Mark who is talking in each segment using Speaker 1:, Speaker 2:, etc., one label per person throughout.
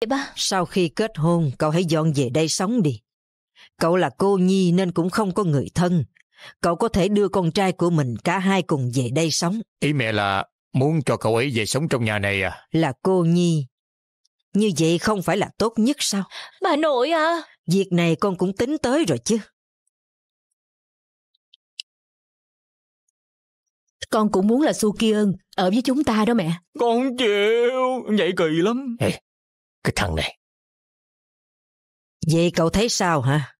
Speaker 1: Vậy ba? Sau khi kết hôn, cậu hãy dọn về đây sống đi. Cậu là cô nhi nên cũng không có người thân. Cậu có thể đưa con trai của mình cả hai cùng về đây sống.
Speaker 2: Ý mẹ là muốn cho cậu ấy về sống trong nhà này à?
Speaker 1: Là cô nhi. Như vậy
Speaker 3: không phải là tốt nhất sao? Bà nội à? Việc này con cũng tính tới rồi chứ. Con cũng muốn là Su Ki ơn ở với chúng ta đó mẹ. Con chịu, vậy kỳ lắm. Hey, cái
Speaker 4: thằng này.
Speaker 1: Vậy cậu thấy sao hả?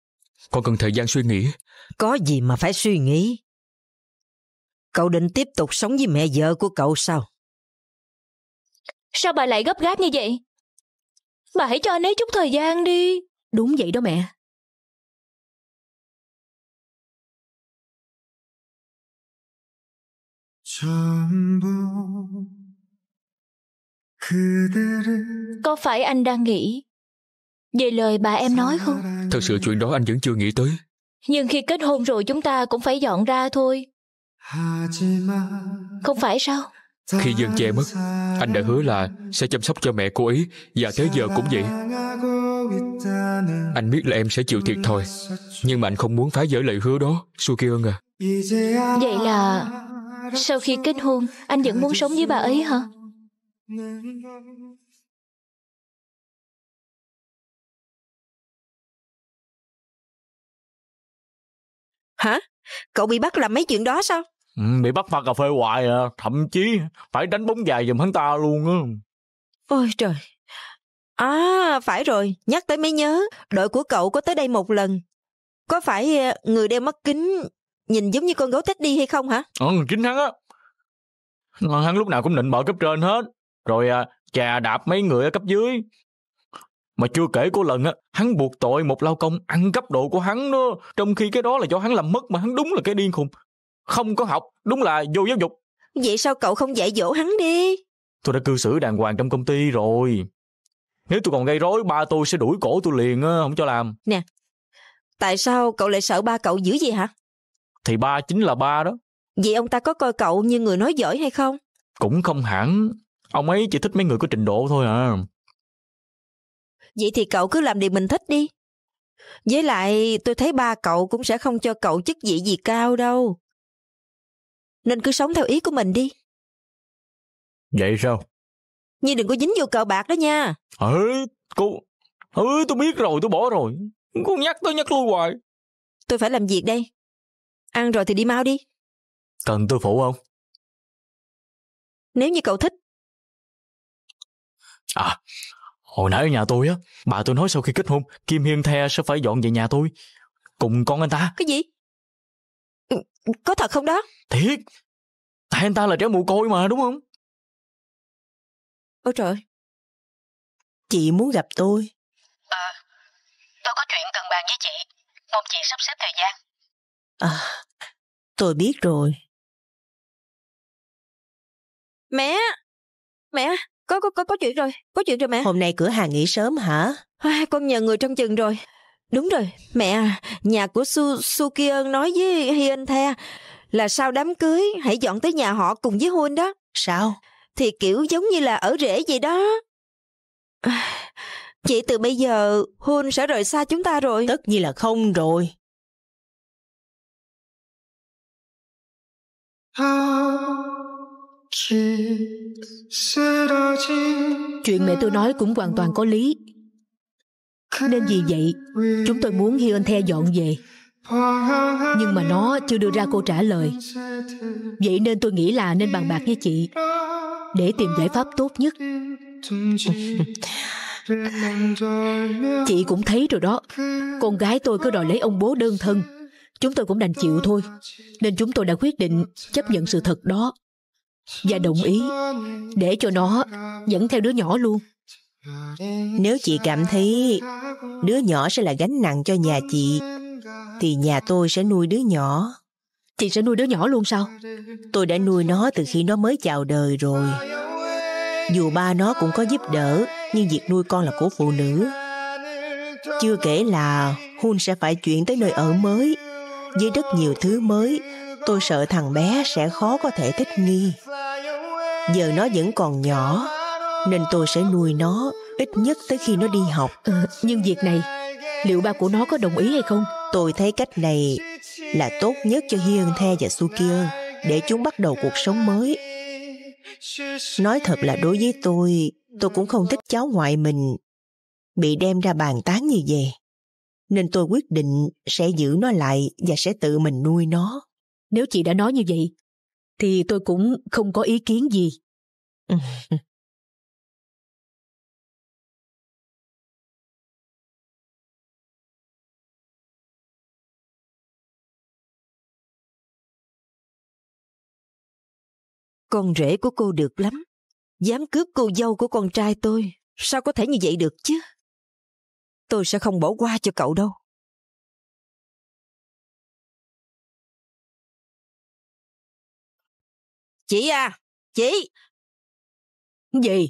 Speaker 5: Con cần thời gian suy nghĩ.
Speaker 1: Có gì mà phải suy nghĩ? Cậu định tiếp tục sống với mẹ
Speaker 3: vợ của cậu sao? Sao bà lại gấp gáp như vậy? Bà hãy cho anh ấy chút thời gian đi. Đúng vậy đó mẹ. 전부 có phải anh
Speaker 6: đang nghĩ về lời bà em nói không?
Speaker 5: Thật sự chuyện đó anh vẫn chưa nghĩ tới.
Speaker 6: Nhưng khi kết hôn rồi chúng ta cũng phải dọn ra thôi. Không phải sao?
Speaker 5: Khi Dương che mất, anh đã hứa là sẽ chăm sóc cho mẹ cô ấy và tới giờ cũng vậy. Anh biết là em sẽ chịu thiệt thôi, nhưng mà anh không muốn phá vỡ lời hứa đó, Sukion à.
Speaker 6: Vậy là sau khi kết hôn,
Speaker 3: anh vẫn muốn sống với bà ấy hả? Hả? Cậu bị bắt làm mấy chuyện đó sao? Ừ, bị bắt pha cà phê hoài à, thậm
Speaker 4: chí phải đánh bóng dài giùm hắn ta luôn á.
Speaker 1: Ôi trời. À, phải rồi, nhắc tới mới nhớ, đội của cậu có tới đây một lần. Có phải ờ, người đeo mắt kính nhìn giống như con gấu đi hay không hả?
Speaker 4: Ừ, chính hắn á. Hắn lúc nào cũng định bợ cấp trên hết rồi à, chà đạp mấy người ở cấp dưới mà chưa kể có lần á hắn buộc tội một lao công ăn cắp đồ của hắn nữa trong khi cái đó là do hắn làm mất mà hắn đúng là cái điên khùng không có học đúng là vô giáo dục
Speaker 1: vậy sao cậu không dạy dỗ hắn đi
Speaker 4: tôi đã cư xử đàng hoàng trong công ty rồi nếu tôi còn gây rối ba tôi sẽ đuổi cổ tôi liền á không cho làm
Speaker 1: nè tại sao cậu lại sợ ba cậu dữ gì hả
Speaker 4: thì ba chính là ba đó
Speaker 1: vậy ông ta có coi cậu như người nói giỏi hay không
Speaker 4: cũng không hẳn Ông ấy chỉ thích mấy người có trình độ thôi à.
Speaker 1: Vậy thì cậu cứ làm điều mình thích đi. Với lại tôi thấy ba cậu cũng sẽ không cho cậu chức vị gì cao đâu. Nên cứ sống theo ý của mình đi. Vậy sao? như đừng có dính vô cờ bạc đó nha.
Speaker 3: Ừ,
Speaker 4: cô... Ừ, tôi biết rồi, tôi bỏ rồi. Cô nhắc tôi nhắc lui hoài.
Speaker 1: Tôi phải
Speaker 3: làm việc đây. Ăn rồi thì đi mau đi. Cần tôi phụ không? Nếu như cậu thích À, hồi nãy ở
Speaker 4: nhà tôi á, bà tôi nói sau khi kết hôn, Kim Hiên The sẽ phải dọn về nhà tôi. Cùng con anh ta.
Speaker 3: Cái gì? Ừ, có thật không đó? Thiệt. Tại anh ta là trẻ mồ côi mà đúng không? Ôi trời. Chị muốn gặp tôi. Ờ, tôi có chuyện cần bàn với chị. Mong chị sắp xếp thời gian. À, tôi biết rồi. Mẹ! Mẹ! Có, có, có, có chuyện rồi, có chuyện rồi mẹ. Hôm nay cửa hàng nghỉ
Speaker 7: sớm hả?
Speaker 1: À, con nhờ người trong chừng rồi. Đúng rồi, mẹ nhà của Su, Su Kia nói với hiên The là sau đám cưới hãy dọn tới nhà họ cùng với huynh đó. Sao? Thì kiểu giống như là ở rễ vậy đó.
Speaker 3: À, chỉ từ bây giờ huynh sẽ rời xa chúng ta rồi. Tất nhiên là không rồi. Ha Chuyện mẹ tôi nói cũng hoàn toàn có lý
Speaker 8: Nên vì vậy Chúng tôi muốn Hyun The dọn về Nhưng mà nó chưa đưa ra câu trả lời Vậy nên tôi nghĩ là nên bàn bạc với chị Để tìm giải pháp tốt nhất Chị cũng thấy rồi đó Con gái tôi cứ đòi lấy ông bố đơn thân Chúng tôi cũng đành chịu thôi Nên chúng tôi đã quyết định chấp nhận sự thật đó
Speaker 7: và đồng ý để cho nó dẫn theo đứa nhỏ luôn nếu chị cảm thấy đứa nhỏ sẽ là gánh nặng cho nhà chị thì nhà tôi sẽ nuôi đứa nhỏ chị sẽ nuôi đứa nhỏ luôn sao tôi đã nuôi nó từ khi nó mới chào đời rồi dù ba nó cũng có giúp đỡ nhưng việc nuôi con là của phụ nữ chưa kể là hun sẽ phải chuyển tới nơi ở mới với rất nhiều thứ mới Tôi sợ thằng bé sẽ khó có thể thích nghi. Giờ nó vẫn còn nhỏ, nên tôi sẽ nuôi nó ít nhất tới khi nó đi học. Ừ, nhưng việc này, liệu ba của nó có đồng ý hay không? Tôi thấy cách này là tốt nhất cho Hiên, The và Sukion để chúng bắt đầu cuộc sống mới. Nói thật là đối với tôi, tôi cũng không thích cháu ngoại mình bị đem ra bàn tán như vậy. Nên tôi quyết định sẽ giữ nó lại
Speaker 3: và sẽ tự mình nuôi nó. Nếu chị đã nói như vậy, thì tôi cũng không có ý kiến gì. con rể của cô được lắm. Dám cướp cô dâu của con trai tôi. Sao có thể như vậy được chứ? Tôi sẽ không bỏ qua cho cậu đâu. Chị à, chị. Gì?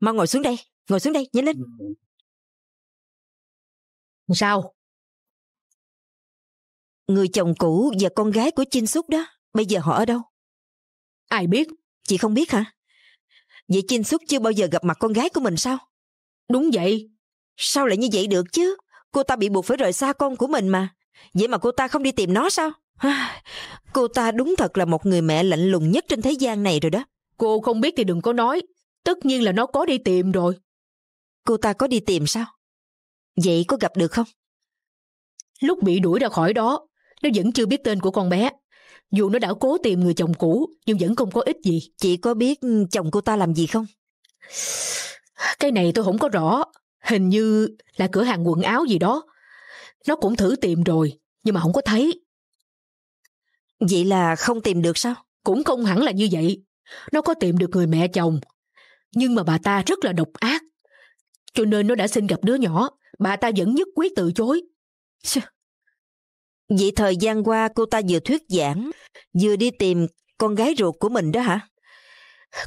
Speaker 3: Mau ngồi xuống đây, ngồi xuống đây, nhanh lên. Ừ. Sao? Người chồng cũ và con gái của Chinh Xúc đó, bây giờ họ ở đâu? Ai biết?
Speaker 1: Chị không biết hả? Vậy Chinh Xúc chưa bao giờ gặp mặt con gái của mình sao? Đúng vậy. Sao lại như vậy được chứ? Cô ta bị buộc phải rời xa con của mình mà. Vậy mà cô ta không đi tìm nó sao? Cô ta đúng thật là một người mẹ lạnh lùng nhất trên thế gian này rồi đó.
Speaker 8: Cô không biết thì đừng có nói. Tất nhiên là nó có đi tìm rồi. Cô ta có đi tìm sao? Vậy có gặp được không? Lúc bị đuổi ra khỏi đó, nó vẫn chưa biết tên của con bé. Dù nó đã cố tìm người chồng cũ, nhưng vẫn không có ích gì. Chị có biết chồng cô ta làm gì không? Cái này tôi không có rõ. Hình như là cửa hàng quần áo gì đó. Nó cũng thử tìm rồi, nhưng mà không có thấy. Vậy là không tìm được sao? Cũng không hẳn là như vậy. Nó có tìm được người mẹ chồng. Nhưng mà bà ta rất là độc ác. Cho nên nó đã xin gặp đứa nhỏ. Bà ta vẫn nhất quyết từ chối. Vậy
Speaker 1: thời gian qua cô ta vừa thuyết giảng, vừa đi tìm con gái ruột của mình đó hả?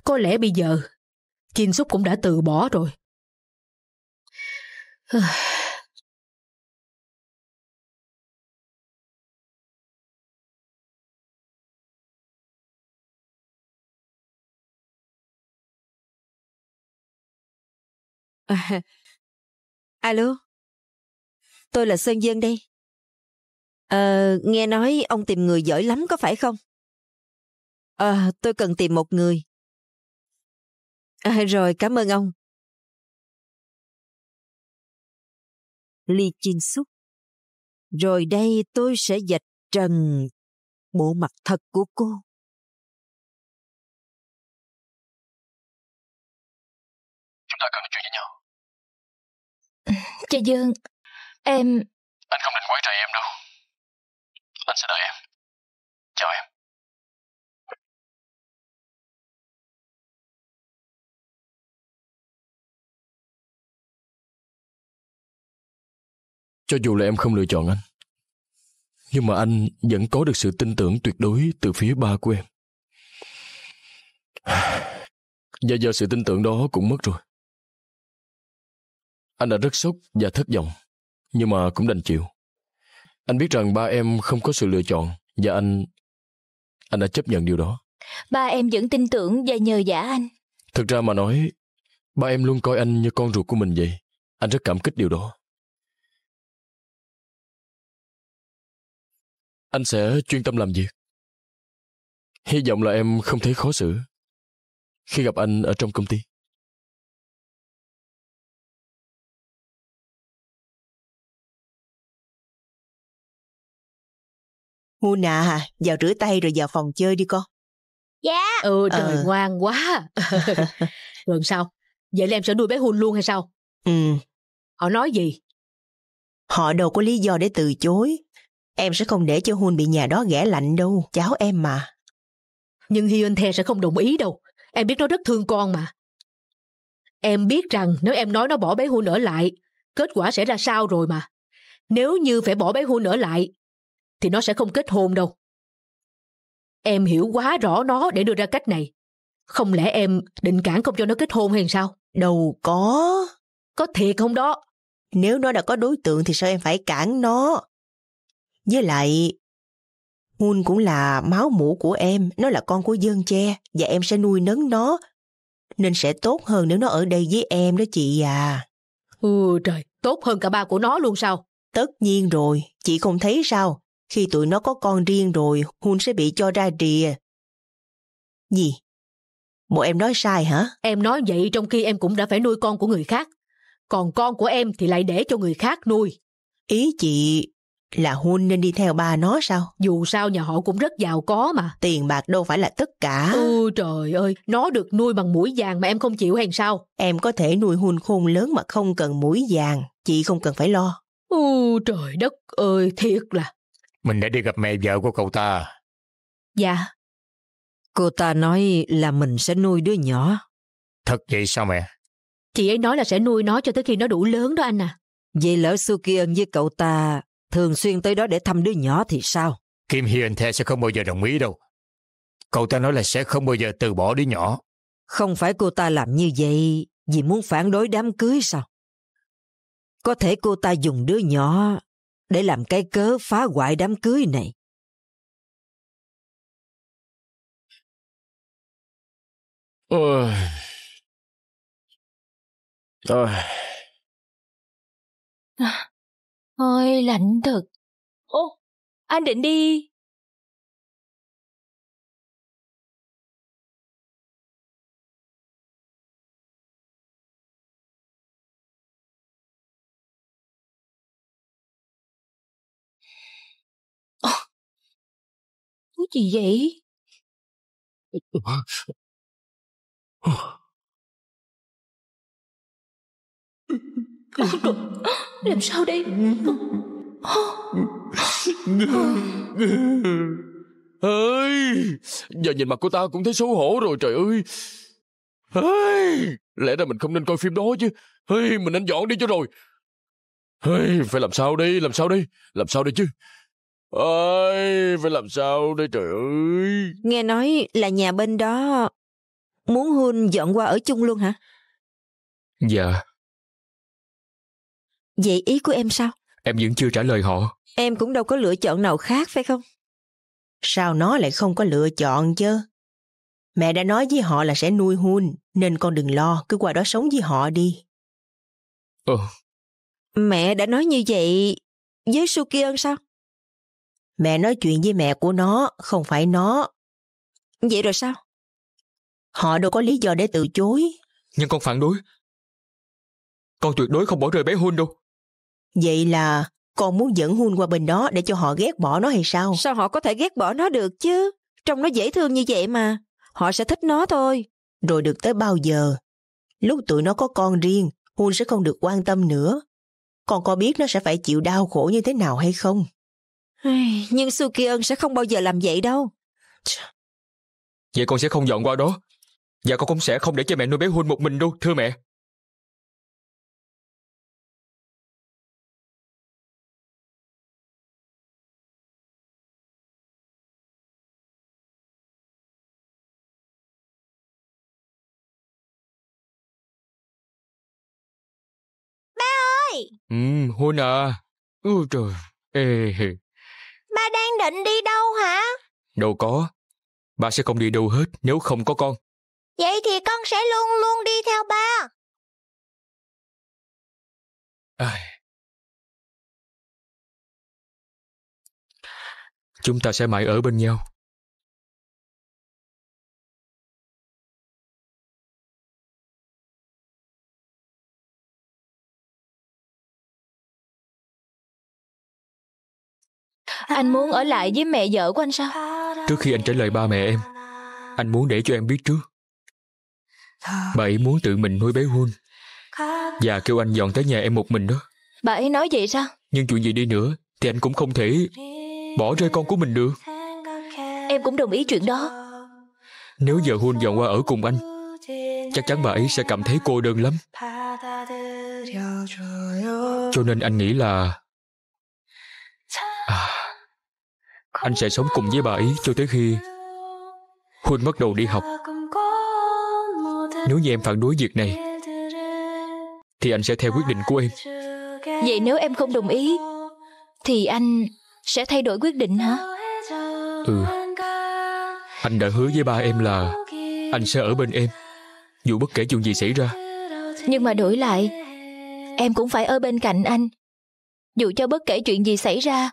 Speaker 3: Có lẽ bây giờ, Chin Súc cũng đã từ bỏ rồi. alo, tôi là Sơn Dương đây. Ờ, nghe nói ông tìm người giỏi lắm có phải không? Ờ, tôi cần tìm một người. À, rồi, cảm ơn ông. Ly Chin Suk. Rồi đây tôi sẽ dạch trần bộ mặt thật của cô. Chúng ta cần truy cho dạ Dương. Em... Anh không định quấy rầy em đâu. Anh sẽ đợi em. Chào em. Cho dù là em không lựa chọn anh, nhưng mà
Speaker 9: anh vẫn có được sự tin tưởng tuyệt đối từ phía ba của em. Và giờ sự tin tưởng đó cũng mất rồi. Anh đã rất sốc và thất vọng, nhưng mà cũng đành chịu. Anh biết rằng ba em không có sự lựa chọn và anh... Anh đã chấp nhận điều đó.
Speaker 6: Ba em vẫn tin tưởng
Speaker 3: và nhờ giả anh.
Speaker 9: Thực ra mà nói, ba em luôn coi anh như con ruột của mình vậy.
Speaker 3: Anh rất cảm kích điều đó. Anh sẽ chuyên tâm làm việc. Hy vọng là em không thấy khó xử khi gặp anh ở trong công ty. Ngu à, vào rửa tay rồi vào phòng chơi đi con. Dạ. Ừ, trời ờ.
Speaker 8: ngoan quá. rồi sao? Vậy là em sẽ nuôi bé Hun luôn hay sao?
Speaker 3: Ừ.
Speaker 7: Họ nói gì? Họ đâu có lý do để từ chối. Em sẽ không để cho Hun bị nhà đó ghẻ lạnh đâu, cháu em mà. Nhưng Hyun The sẽ không đồng ý đâu.
Speaker 8: Em biết nó rất thương con mà. Em biết rằng nếu em nói nó bỏ bé Hun ở lại, kết quả sẽ ra sao rồi mà. Nếu như phải bỏ bé Hun ở lại, thì nó sẽ không kết hôn đâu. Em hiểu quá rõ nó để đưa ra cách này.
Speaker 7: Không lẽ em định cản không cho nó kết hôn hay sao? Đâu có. Có thiệt không đó? Nếu nó đã có đối tượng thì sao em phải cản nó? Với lại, Hun cũng là máu mũ của em, nó là con của dân che và em sẽ nuôi nấng nó. Nên sẽ tốt hơn nếu nó ở đây với em đó chị à. Ừ trời, tốt hơn cả ba của nó luôn sao? Tất nhiên rồi, chị không thấy sao? Khi tụi nó có con riêng rồi, Hun sẽ bị cho ra rìa. Gì? Bộ em nói sai hả? Em nói vậy trong khi em cũng đã phải nuôi con của người khác. Còn con của em thì lại để cho người khác nuôi. Ý chị là Hun nên đi theo ba nó sao? Dù sao nhà họ cũng rất giàu có mà. Tiền bạc đâu phải là tất cả. Ừ trời ơi, nó được nuôi bằng mũi vàng mà em không chịu hay sao? Em có thể nuôi Hun khôn lớn mà không cần mũi vàng. Chị không cần phải lo. Ừ trời đất ơi, thiệt là.
Speaker 2: Mình đã đi gặp mẹ vợ của cậu ta.
Speaker 1: Dạ. Cô ta nói là mình sẽ nuôi đứa nhỏ.
Speaker 2: Thật vậy sao mẹ?
Speaker 1: Chị ấy nói là sẽ nuôi nó cho tới khi nó đủ lớn đó anh à. Vậy lỡ Suki ân với cậu ta thường xuyên tới đó để thăm đứa nhỏ thì sao?
Speaker 2: Kim Hiền The sẽ không bao giờ đồng ý đâu. Cậu ta nói là sẽ không bao giờ từ bỏ đứa nhỏ.
Speaker 1: Không phải cô ta làm như vậy vì muốn phản đối đám cưới sao?
Speaker 3: Có thể cô ta dùng đứa nhỏ để làm cái cớ phá hoại đám cưới này. Ôi. Ôi. ôi, lạnh thật. Ô, anh định đi thú gì vậy? Làm sao đây?
Speaker 9: ơi giờ nhìn mặt cô ta cũng thấy xấu hổ rồi trời ơi ơi lẽ ra mình không nên coi phim đó chứ ơi mình nên dọn đi cho rồi ơi phải làm sao đây làm sao đây làm sao đây chứ ơi phải làm sao đây trời ơi
Speaker 1: nghe nói là nhà bên đó muốn hun dọn qua ở chung luôn hả
Speaker 9: dạ
Speaker 7: vậy ý của em sao
Speaker 5: em vẫn chưa trả lời họ
Speaker 7: em cũng đâu có lựa chọn nào khác phải không sao nó lại không có lựa chọn chứ mẹ đã nói với họ là sẽ nuôi hun nên con đừng lo cứ qua đó sống với họ đi ờ mẹ đã nói như vậy với suki ơn sao Mẹ nói chuyện với mẹ của nó, không phải nó. Vậy rồi sao? Họ đâu có lý do để từ chối.
Speaker 5: Nhưng con phản đối. Con tuyệt đối không bỏ rơi bé Hun đâu.
Speaker 7: Vậy là con muốn dẫn Hun qua bên đó để cho họ ghét bỏ nó hay sao? Sao họ có thể ghét bỏ nó được chứ? Trông nó dễ thương như vậy mà. Họ sẽ thích nó thôi. Rồi được tới bao giờ? Lúc tụi nó có con riêng, Hun sẽ không được quan tâm nữa. còn có biết nó sẽ phải chịu đau khổ như thế nào hay không?
Speaker 1: Nhưng Su Kion sẽ không bao giờ làm vậy đâu.
Speaker 5: Vậy con sẽ không dọn qua đó.
Speaker 3: Và con cũng sẽ không để cho mẹ nuôi bé Hun một mình đâu, thưa mẹ. Ừ, hôn à. Ừ trời. Ê. Ba đang định đi đâu hả?
Speaker 5: Đâu có. Ba sẽ không đi đâu hết nếu không có con.
Speaker 3: Vậy thì con sẽ luôn luôn đi theo ba. Ai... Chúng ta sẽ mãi ở bên nhau. Anh muốn ở lại với mẹ vợ của anh sao Trước khi anh trả lời ba mẹ em Anh muốn để cho em biết trước
Speaker 5: Bà ấy muốn tự mình nuôi bé Huân Và kêu anh dọn tới nhà em một mình đó
Speaker 6: Bà ấy nói vậy sao
Speaker 5: Nhưng chuyện gì đi nữa Thì anh cũng không thể bỏ rơi con của mình được
Speaker 6: Em cũng đồng ý chuyện đó
Speaker 5: Nếu giờ Huân dọn qua ở cùng anh Chắc chắn bà ấy sẽ cảm thấy cô đơn lắm Cho nên anh nghĩ là Anh sẽ sống cùng với bà ấy cho tới khi Huynh bắt đầu đi học Nếu như em phản đối việc này Thì anh sẽ theo quyết định của em
Speaker 6: Vậy nếu em không đồng ý Thì anh sẽ thay đổi quyết định hả?
Speaker 5: Ừ Anh đã hứa với ba em là Anh sẽ ở bên em Dù bất kể chuyện gì xảy ra
Speaker 6: Nhưng mà đổi lại Em cũng phải
Speaker 3: ở bên cạnh anh Dù cho bất kể chuyện gì xảy ra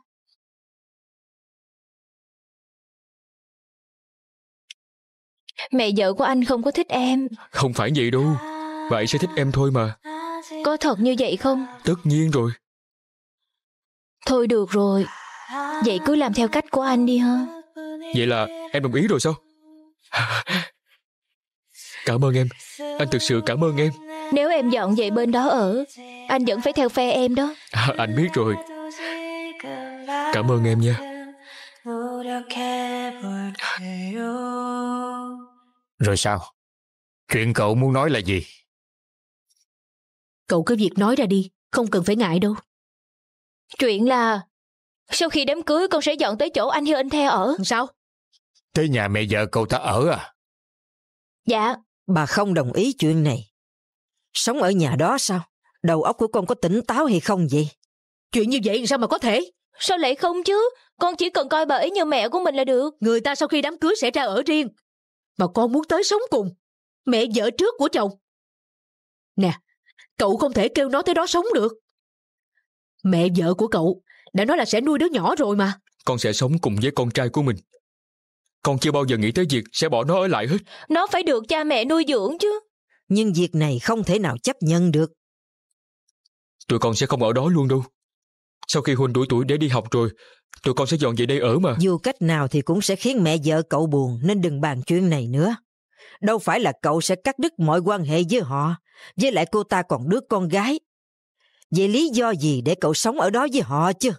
Speaker 3: Mẹ vợ của anh không
Speaker 6: có thích em
Speaker 5: Không phải vậy đâu Vậy sẽ thích em thôi mà
Speaker 6: Có thật như vậy không
Speaker 5: Tất nhiên rồi
Speaker 6: Thôi được rồi Vậy cứ làm theo cách của anh đi ha
Speaker 5: Vậy là em đồng ý rồi sao Cảm ơn em Anh thực sự cảm ơn em
Speaker 6: Nếu em dọn về bên đó ở Anh vẫn phải theo phe em đó
Speaker 5: à, Anh biết rồi
Speaker 6: Cảm ơn em nha
Speaker 2: rồi sao?
Speaker 3: Chuyện cậu muốn nói là gì?
Speaker 6: Cậu cứ việc nói ra đi, không cần phải ngại đâu. Chuyện là... Sau khi đám cưới con sẽ dọn tới chỗ anh Hiêu anh The ở. Sao?
Speaker 2: Tới nhà mẹ vợ cậu ta ở à?
Speaker 6: Dạ.
Speaker 1: Bà không đồng ý chuyện này. Sống ở nhà đó sao? Đầu óc của con có tỉnh
Speaker 8: táo hay không vậy? Chuyện như vậy
Speaker 6: sao mà có thể? Sao lại không chứ? Con chỉ cần coi bà ấy như mẹ của mình là được. Người ta sau khi đám cưới sẽ ra ở riêng
Speaker 8: mà con muốn tới sống cùng mẹ vợ trước của chồng nè cậu không thể kêu nó tới đó sống được mẹ vợ của cậu đã nói là sẽ nuôi đứa nhỏ rồi mà
Speaker 5: con sẽ sống cùng với con trai của mình con chưa bao giờ nghĩ tới việc sẽ bỏ nó ở lại hết
Speaker 8: nó phải được cha
Speaker 1: mẹ nuôi dưỡng chứ nhưng việc này không thể nào chấp nhận được
Speaker 5: tụi con sẽ không ở đó luôn đâu sau khi huynh đuổi tuổi để đi học rồi Tụi con sẽ dọn về đây ở mà. Dù
Speaker 1: cách nào thì cũng sẽ khiến mẹ vợ cậu buồn nên đừng bàn chuyện này nữa. Đâu phải là cậu sẽ cắt đứt mọi quan hệ với họ. Với lại cô ta còn đứa con gái.
Speaker 3: Vậy lý do gì để cậu sống ở đó với họ chứ?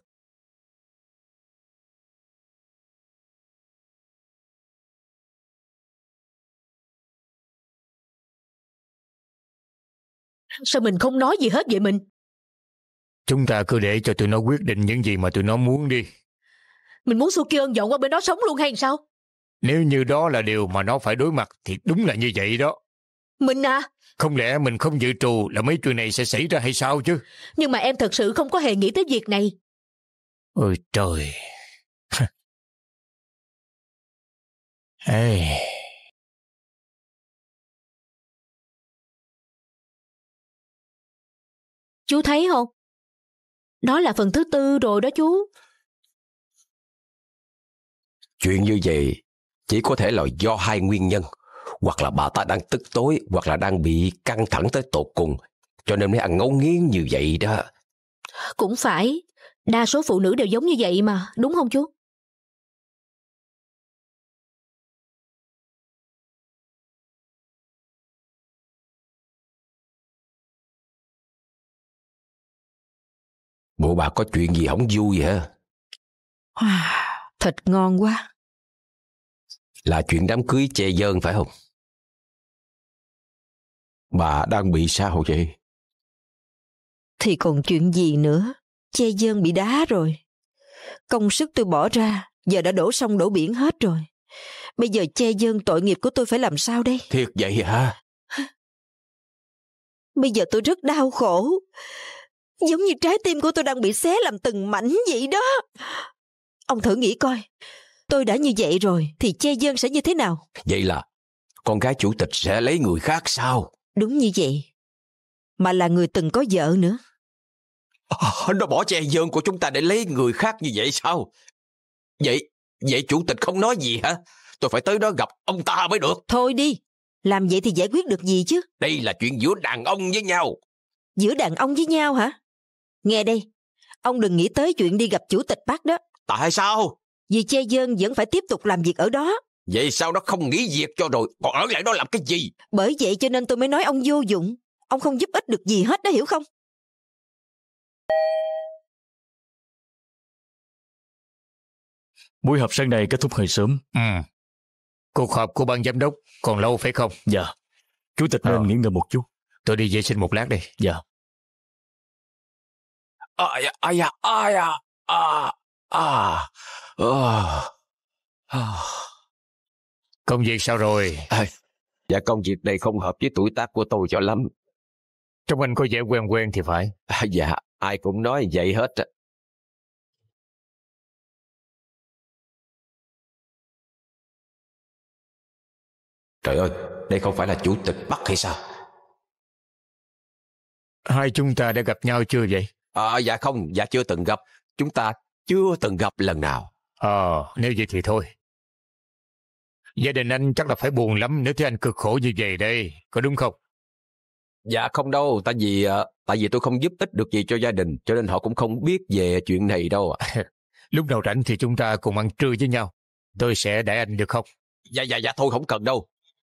Speaker 3: Sao mình không nói gì hết vậy mình? Chúng ta cứ để cho tụi nó quyết định những gì mà tụi nó muốn đi mình muốn Suki
Speaker 8: ơn dọn qua bên đó sống luôn hay sao?
Speaker 2: Nếu như đó là điều mà nó phải đối mặt thì đúng là như vậy đó. Mình à? Không lẽ mình không dự trù là mấy chuyện này sẽ xảy ra hay sao chứ?
Speaker 3: Nhưng mà em thật sự không có hề nghĩ tới việc này. Ôi trời. hey. Chú thấy không? Đó là phần thứ tư rồi đó chú.
Speaker 10: Chuyện như vậy chỉ có thể là do hai nguyên nhân. Hoặc là bà ta đang tức tối, hoặc là đang bị căng thẳng tới tột cùng. Cho nên mới ăn ngấu nghiến như vậy đó.
Speaker 3: Cũng phải. Đa số phụ nữ đều giống như vậy mà, đúng không chú? Bộ bà có chuyện gì không vui hả? Wow. Thịt ngon quá. Là chuyện đám cưới che dơn phải không? Bà đang bị sao vậy? Thì
Speaker 1: còn chuyện gì nữa? Che dơn bị đá rồi. Công sức tôi bỏ ra, giờ đã đổ sông đổ biển hết rồi. Bây giờ che dơn tội nghiệp của tôi phải làm sao đây?
Speaker 10: Thiệt vậy hả?
Speaker 1: Bây giờ tôi rất đau khổ. Giống như trái tim của tôi đang bị xé làm từng mảnh vậy đó. Ông thử nghĩ coi, tôi đã như vậy rồi thì che dân sẽ như thế nào?
Speaker 10: Vậy là con gái chủ tịch sẽ lấy người khác sao?
Speaker 1: Đúng như vậy. Mà là người từng có vợ nữa.
Speaker 10: À, nó bỏ che dân của chúng ta để lấy người khác như vậy sao? Vậy, vậy chủ tịch không nói gì hả? Tôi phải tới đó gặp ông ta mới được. Thôi đi, làm vậy thì giải quyết được gì chứ? Đây là chuyện giữa đàn ông với nhau.
Speaker 1: Giữa đàn ông với nhau hả? Nghe đây, ông đừng nghĩ tới chuyện đi gặp chủ tịch bác đó. Tại sao? Vì che dân vẫn phải tiếp tục làm việc ở đó.
Speaker 10: Vậy sao nó không nghỉ việc cho rồi, còn ở lại đó làm cái gì?
Speaker 3: Bởi vậy cho nên tôi mới nói ông vô dụng. Ông không giúp ích được gì hết đó hiểu không? Buổi họp sáng nay kết thúc hơi sớm. Ừ. Cuộc họp của ban giám đốc còn lâu phải không? Dạ.
Speaker 2: Chủ tịch nên ờ. nghỉ ngơi một chút. Tôi đi vệ sinh một lát đây. Dạ.
Speaker 3: Ai à, ai à, à, à, À, à, à.
Speaker 10: Công việc sao rồi? À, dạ công việc này không hợp với tuổi tác của tôi cho lắm. Trong anh có vẻ quen quen thì phải. À, dạ,
Speaker 3: ai cũng nói vậy hết. Trời ơi, đây không phải là chủ tịch Bắc hay sao? Hai chúng ta đã gặp nhau chưa
Speaker 10: vậy? À, dạ không, dạ chưa từng gặp. Chúng ta chưa từng gặp lần nào ờ nếu vậy thì thôi gia đình anh chắc là phải
Speaker 2: buồn lắm nếu thấy anh cực khổ như
Speaker 10: vậy đây có đúng không dạ không đâu tại vì ờ, tại vì tôi không giúp ích được gì cho gia đình cho nên họ cũng không biết về chuyện này đâu ạ lúc nào rảnh thì chúng ta cùng ăn trưa với nhau tôi sẽ để anh được không dạ dạ dạ thôi không cần đâu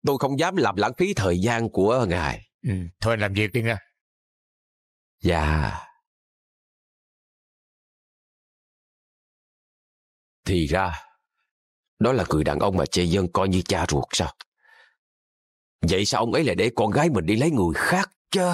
Speaker 10: tôi không dám làm lãng
Speaker 3: phí thời gian của ngài ừ, thôi làm việc đi nha dạ Thì ra, đó là người đàn ông mà Chê Dân coi như cha ruột sao? Vậy sao ông ấy lại để con gái mình đi lấy người khác chứ?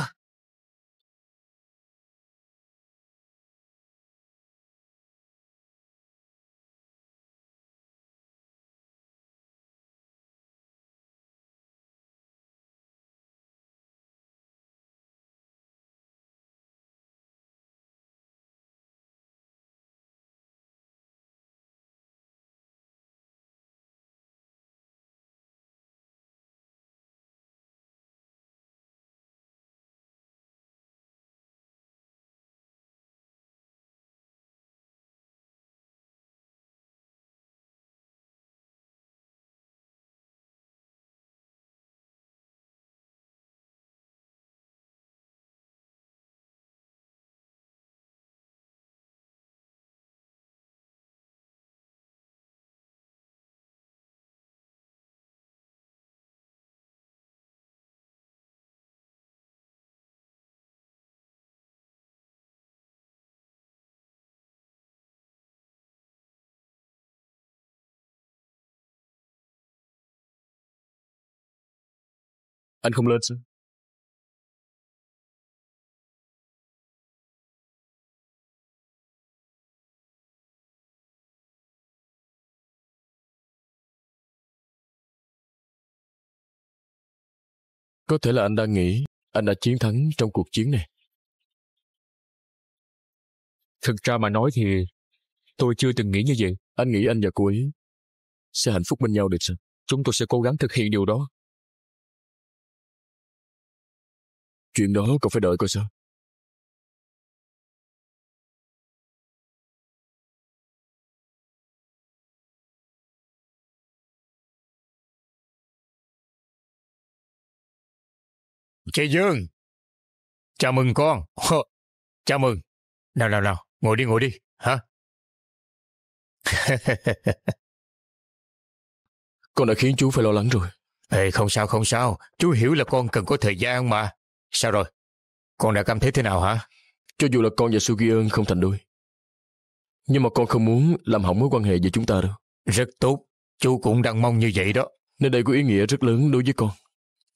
Speaker 3: Anh không lên sao? Có thể là anh đang nghĩ anh đã chiến thắng trong cuộc chiến này.
Speaker 9: Thực ra mà nói thì tôi chưa từng nghĩ như vậy. Anh nghĩ anh và cô
Speaker 3: ấy sẽ hạnh phúc bên nhau được sao? Chúng tôi sẽ cố gắng thực hiện điều đó. Chuyện đó cậu phải đợi coi sao. Chị Dương! Chào mừng con! Chào mừng! Nào nào nào, ngồi đi ngồi đi, hả? con đã khiến chú phải lo lắng rồi. Ê, không sao không sao,
Speaker 2: chú hiểu là con cần có thời gian mà. Sao rồi? Con đã cảm thấy thế nào hả? Cho dù
Speaker 9: là con và Sugiyon không thành đôi. Nhưng mà con không muốn làm hỏng mối quan hệ giữa chúng ta đâu. Rất tốt. Chú cũng đang mong như vậy đó. Nên đây có ý nghĩa rất lớn đối với con.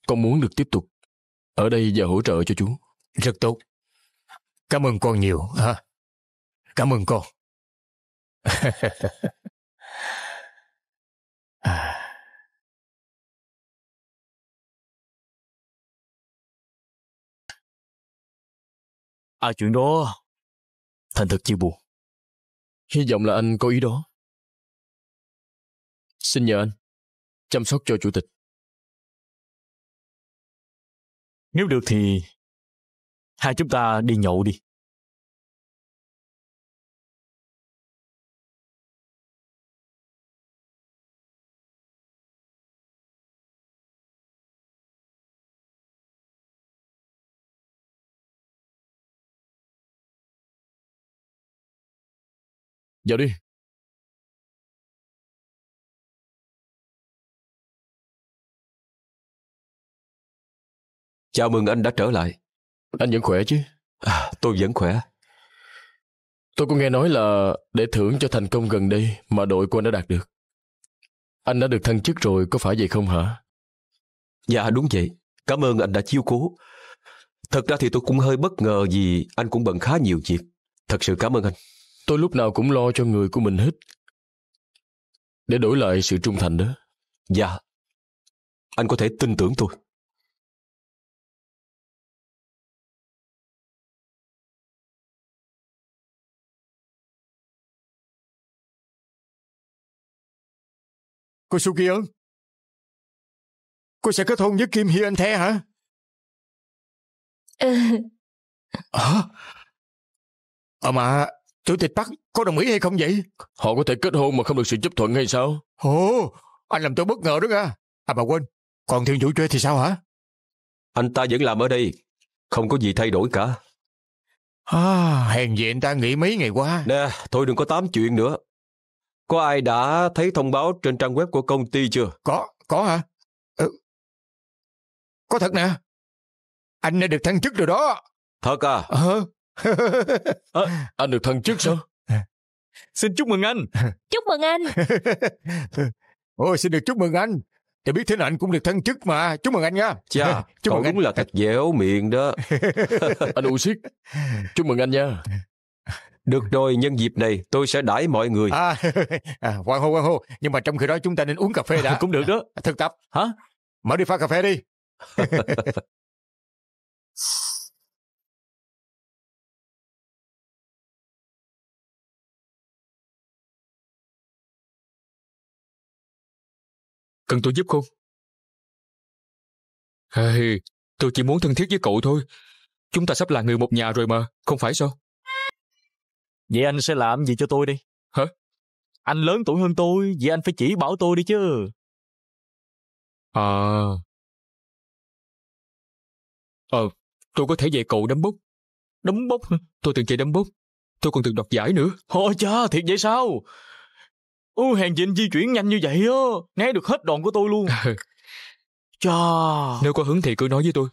Speaker 9: Con muốn được tiếp tục ở đây và hỗ trợ cho chú. Rất tốt. Cảm ơn con
Speaker 3: nhiều. Ha? Cảm ơn con. À chuyện đó... Thành thật chưa buồn. Hy vọng là anh có ý đó. Xin nhờ anh, chăm sóc cho chủ tịch. Nếu được thì hai chúng ta đi nhậu đi. Vào đi. Chào mừng anh đã trở lại. Anh vẫn khỏe chứ? À, tôi vẫn khỏe.
Speaker 9: Tôi cũng nghe nói là để thưởng cho thành công gần đây mà đội của anh đã đạt
Speaker 10: được. Anh đã được thăng chức rồi, có phải vậy không hả? Dạ đúng vậy. Cảm ơn anh đã chiêu cố. Thật ra thì tôi cũng hơi bất ngờ vì anh cũng bận khá nhiều việc. Thật sự cảm ơn anh. Tôi lúc nào cũng lo cho người của mình hết.
Speaker 3: Để đổi lại sự trung thành đó. Dạ. Anh có thể tin tưởng tôi. Cô Suki ơi! Cô sẽ kết hôn với Kim Hi Anh The hả? Ừ. Hả?
Speaker 9: À mà Chủ tịch bắc có đồng ý hay không vậy? Họ có thể kết hôn mà không được sự chấp thuận
Speaker 2: hay sao? Ồ, anh làm tôi bất ngờ đó nha. À mà quên, còn Thiên Vũ Truê thì sao hả?
Speaker 10: Anh ta vẫn làm ở đây, không có gì thay đổi cả.
Speaker 2: À,
Speaker 10: hèn gì anh ta nghỉ mấy ngày qua. Nè, thôi đừng có tám chuyện nữa. Có ai đã thấy thông báo trên trang web của công ty chưa?
Speaker 3: Có, có hả? Ừ. Có thật nè. Anh đã được thăng chức rồi đó. Thật à? Ờ
Speaker 2: à, anh được thăng chức sao ờ. xin chúc mừng anh chúc mừng anh ôi xin được chúc mừng anh Thì biết thế nào anh cũng được thăng chức mà chúc mừng anh nha
Speaker 10: chà chúc cậu mừng đúng anh. là thật dẻo miệng đó anh u siết chúc mừng anh nha được rồi, nhân dịp này tôi sẽ đãi mọi người. À, à quan hô quan
Speaker 3: hô, nhưng mà trong khi đó chúng ta nên uống cà phê đã. Cũng được đó. Thực tập. Hả? Mở đi pha cà phê đi. Cần tôi giúp không? Hey, tôi chỉ muốn thân thiết với cậu thôi. Chúng ta sắp là người một nhà rồi mà, không phải sao?
Speaker 4: Vậy anh sẽ làm gì cho tôi đi? Hả? Anh lớn tuổi hơn tôi,
Speaker 3: vậy anh phải chỉ bảo tôi đi chứ. À. Ờ, tôi có thể dạy cậu đấm bốc. Đấm bốc? Tôi từng
Speaker 4: chạy đấm bốc. Tôi còn từng đọc giải nữa. Ôi cha, thiệt vậy sao? Ô hàng dịnh
Speaker 3: di chuyển nhanh như vậy á, né được hết đòn của tôi luôn. Ừ. Chà. Nếu có hứng thì cứ nói với tôi.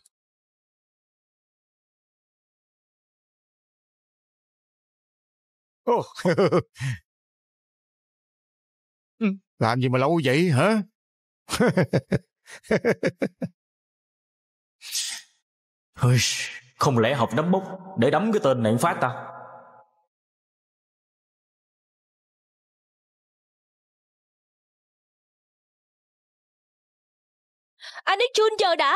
Speaker 3: Ồ. Ừ. Làm gì mà lâu vậy hả? Không lẽ học nắm bốc để đấm cái tên này phát ta? Anh ấy chun chờ đã.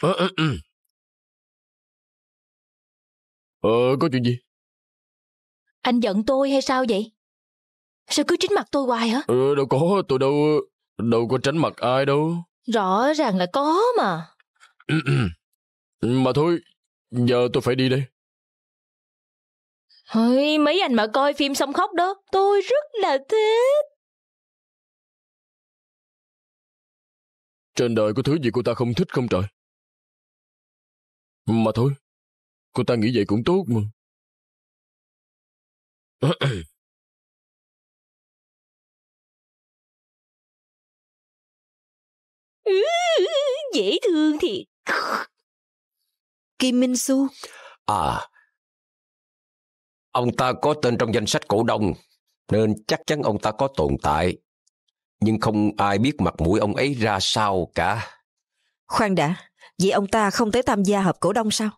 Speaker 3: ờ, ờ, ừ. ờ, có chuyện gì? Anh giận tôi hay sao vậy? Sao cứ tránh mặt tôi hoài hả? Ờ, đâu có, tôi đâu,
Speaker 9: đâu có tránh mặt ai đâu.
Speaker 6: Rõ ràng là có mà.
Speaker 9: mà thôi, giờ tôi phải đi đây.
Speaker 3: Hơi, mấy anh mà coi phim xong khóc đó, tôi rất là thích. Trên đời có thứ gì cô ta không thích không trời? Mà thôi, cô ta nghĩ vậy cũng tốt mà. dễ thương thiệt. Kim Minh Xu. À, ông ta
Speaker 10: có tên trong danh sách cổ đông, nên chắc chắn ông ta có tồn tại nhưng không ai biết mặt mũi ông ấy ra sao cả.
Speaker 1: Khoan đã, vậy ông ta không tới tham gia hợp cổ đông sao?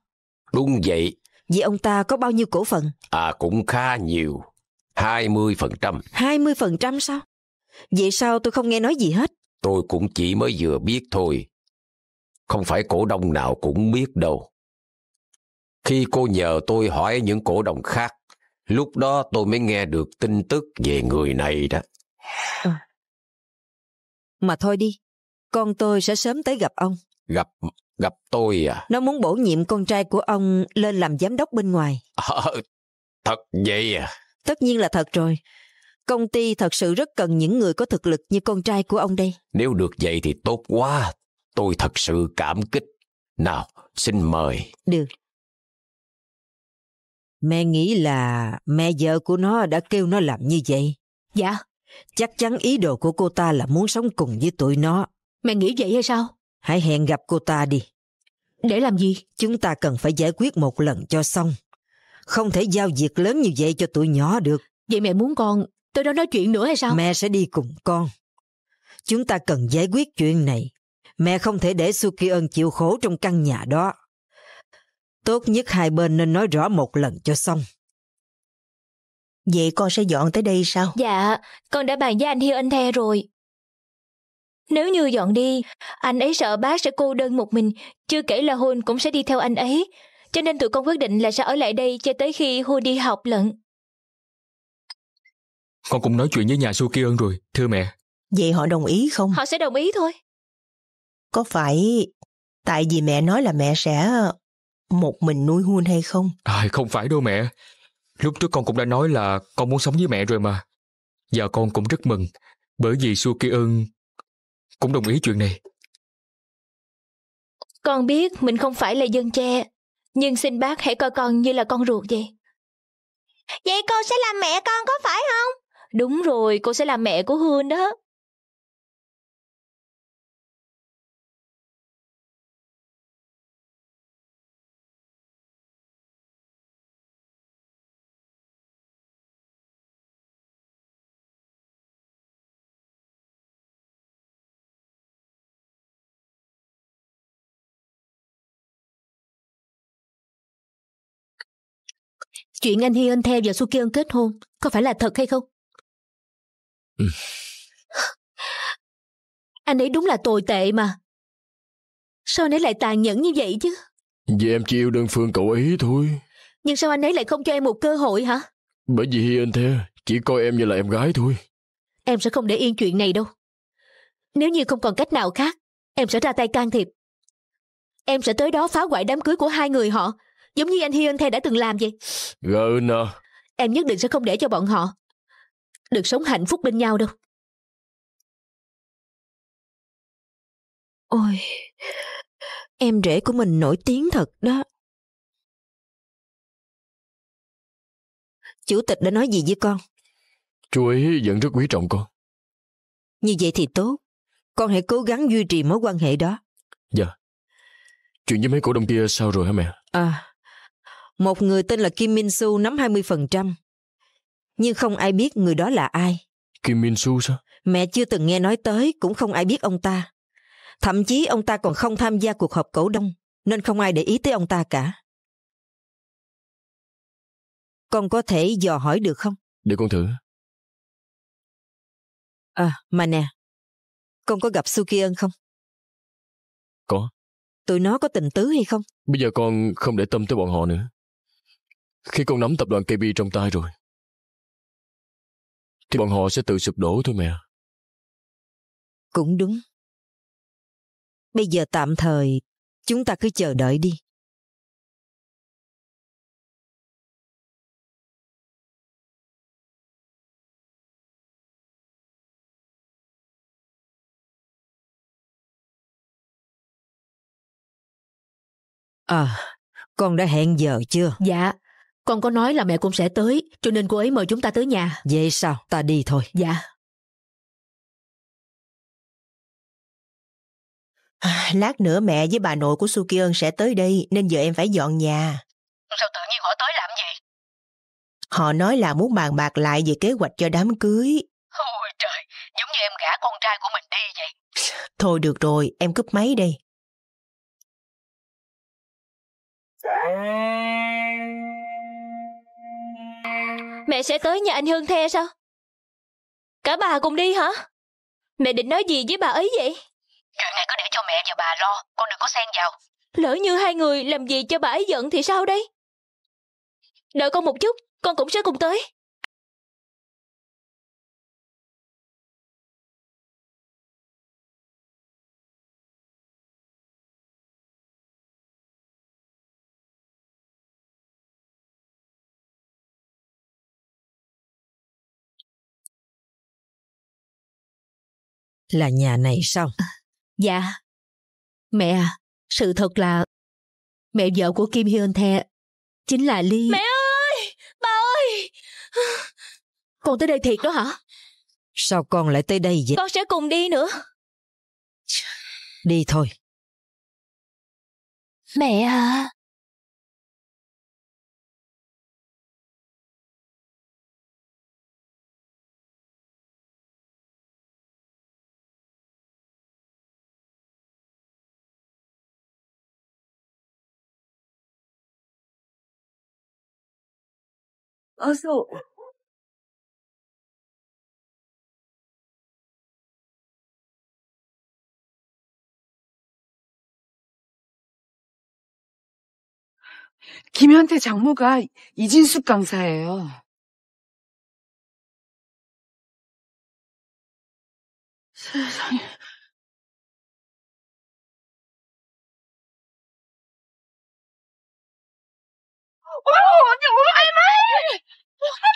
Speaker 10: Đúng vậy.
Speaker 1: Vậy ông ta có bao nhiêu cổ phần?
Speaker 10: À cũng khá nhiều, 20%.
Speaker 1: 20% sao? Vậy sao tôi không nghe nói gì hết?
Speaker 10: Tôi cũng chỉ mới vừa biết thôi. Không phải cổ đông nào cũng biết đâu. Khi cô nhờ tôi hỏi những cổ đông khác, lúc đó tôi mới nghe được tin tức về người này đó. À,
Speaker 1: mà thôi đi, con tôi sẽ sớm tới gặp ông.
Speaker 10: Gặp gặp tôi à?
Speaker 1: Nó muốn bổ nhiệm con trai của ông lên làm giám đốc bên ngoài.
Speaker 10: Ờ, thật vậy à?
Speaker 1: Tất nhiên là thật rồi. Công ty thật sự rất cần những người có thực lực như con trai của ông đây.
Speaker 10: Nếu được vậy thì tốt quá. Tôi thật sự cảm kích. Nào, xin mời.
Speaker 1: Được. Mẹ nghĩ là mẹ vợ của nó đã kêu nó làm như vậy. Dạ, Chắc chắn ý đồ của cô ta là muốn sống cùng với tụi nó. Mẹ nghĩ vậy hay sao? Hãy hẹn gặp cô ta đi. Để làm gì? Chúng ta cần phải giải quyết một lần cho xong. Không thể giao việc lớn như vậy cho tụi nhỏ được. Vậy mẹ muốn con tôi đó nói chuyện nữa hay sao? Mẹ sẽ đi cùng con. Chúng ta cần giải quyết chuyện này. Mẹ không thể để Suki ơn chịu khổ trong căn nhà đó. Tốt nhất hai bên nên nói rõ một lần cho xong.
Speaker 6: Vậy con sẽ dọn tới đây sao? Dạ, con đã bàn với anh Hiêu Anh The rồi. Nếu như dọn đi, anh ấy sợ bác sẽ cô đơn một mình, chưa kể là Hôn cũng sẽ đi theo anh ấy. Cho nên tụi con quyết định là sẽ ở lại đây cho tới khi Hôn đi học lận.
Speaker 5: Con cũng nói chuyện với nhà Su Kiên rồi, thưa mẹ.
Speaker 7: Vậy họ đồng ý không? Họ sẽ đồng ý thôi. Có phải tại vì mẹ nói là mẹ sẽ một mình nuôi Hun hay không?
Speaker 5: À, không phải đâu mẹ. Lúc trước con cũng đã nói là con muốn sống với mẹ rồi mà. giờ con cũng rất mừng, bởi vì Su Ki Ưng cũng đồng ý chuyện này.
Speaker 6: Con biết mình không phải là dân tre, nhưng xin bác hãy coi con như là con ruột vậy. Vậy
Speaker 3: con sẽ làm mẹ con có phải không? Đúng rồi, cô sẽ làm mẹ của Hương đó. chuyện anh Hiên Ân theo và Su Ân kết hôn có phải là thật hay không? Ừ.
Speaker 6: Anh ấy đúng là tồi tệ mà. Sao anh ấy lại tàn nhẫn như vậy chứ?
Speaker 9: Vì em chỉ yêu đơn phương cậu ấy thôi.
Speaker 8: Nhưng sao anh ấy lại không cho em một cơ hội hả?
Speaker 9: Bởi vì Hiên The chỉ coi em như là em gái thôi.
Speaker 8: Em sẽ không để yên chuyện này đâu. Nếu như không còn cách nào khác, em sẽ ra tay can thiệp. Em sẽ tới đó phá hoại đám cưới của hai người họ giống như anh Hyun The đã từng làm vậy.
Speaker 9: Gana.
Speaker 8: Em nhất
Speaker 3: định sẽ không để cho bọn họ được sống hạnh phúc bên nhau đâu. Ôi, em rể của mình nổi tiếng thật đó. Chủ tịch đã nói gì với con? Chú ấy vẫn rất quý trọng con. Như vậy thì
Speaker 1: tốt. Con hãy cố gắng duy trì mối quan hệ đó.
Speaker 9: Dạ. Chuyện với mấy cổ đông kia sao rồi hả mẹ?
Speaker 1: À, một người tên là Kim Min Su nắm 20%. Nhưng không ai biết người đó là ai.
Speaker 9: Kim Min Su sao?
Speaker 1: Mẹ chưa từng nghe nói tới, cũng không ai biết ông ta. Thậm chí ông ta còn không tham gia cuộc họp cổ đông, nên không ai
Speaker 3: để ý tới ông ta cả. Con có thể dò hỏi được không? Để con thử. À, mà nè, con có gặp Sukion không? Có. Tụi nó có tình tứ hay không?
Speaker 9: Bây giờ con không để tâm tới bọn họ nữa. Khi con nắm tập đoàn KB trong tay rồi,
Speaker 3: thì bọn họ sẽ tự sụp đổ thôi mẹ. Cũng đúng. Bây giờ tạm thời, chúng ta cứ chờ đợi đi. À, con đã hẹn giờ chưa? Dạ, con có nói là mẹ cũng sẽ tới, cho nên cô ấy mời chúng ta tới nhà. Vậy sao? Ta đi thôi. Dạ. À, lát nữa mẹ với bà nội của Suki Ơn sẽ tới
Speaker 7: đây nên giờ em phải dọn nhà.
Speaker 3: Sao tự nhiên họ tới làm gì?
Speaker 7: Họ nói là muốn bàn bạc lại về kế hoạch cho đám cưới.
Speaker 3: Ôi trời, giống như em gả con trai của mình đi vậy.
Speaker 7: Thôi được rồi, em cúp máy đây.
Speaker 6: mẹ sẽ tới nhà anh Hương The sao? Cả bà cùng đi hả? Mẹ định nói gì với bà ấy vậy? Chuyện này có để cho mẹ và bà lo, con đừng có xen vào. Lỡ như hai
Speaker 3: người làm gì cho bà ấy giận thì sao đây? Đợi con một chút, con cũng sẽ cùng tới. là nhà này sao? À, dạ. Mẹ à, sự thật là
Speaker 8: mẹ vợ của Kim Hyun The chính là Ly. Mẹ ơi! Bà ơi! Con
Speaker 6: tới đây thiệt đó hả?
Speaker 1: Sao con lại tới đây vậy? Con
Speaker 6: sẽ cùng đi nữa.
Speaker 3: Đi thôi. Mẹ à, 어서 아, 김현태 장모가 이진숙 강사예요. 세상에. 어, 언니, 오마이마이! 어, what?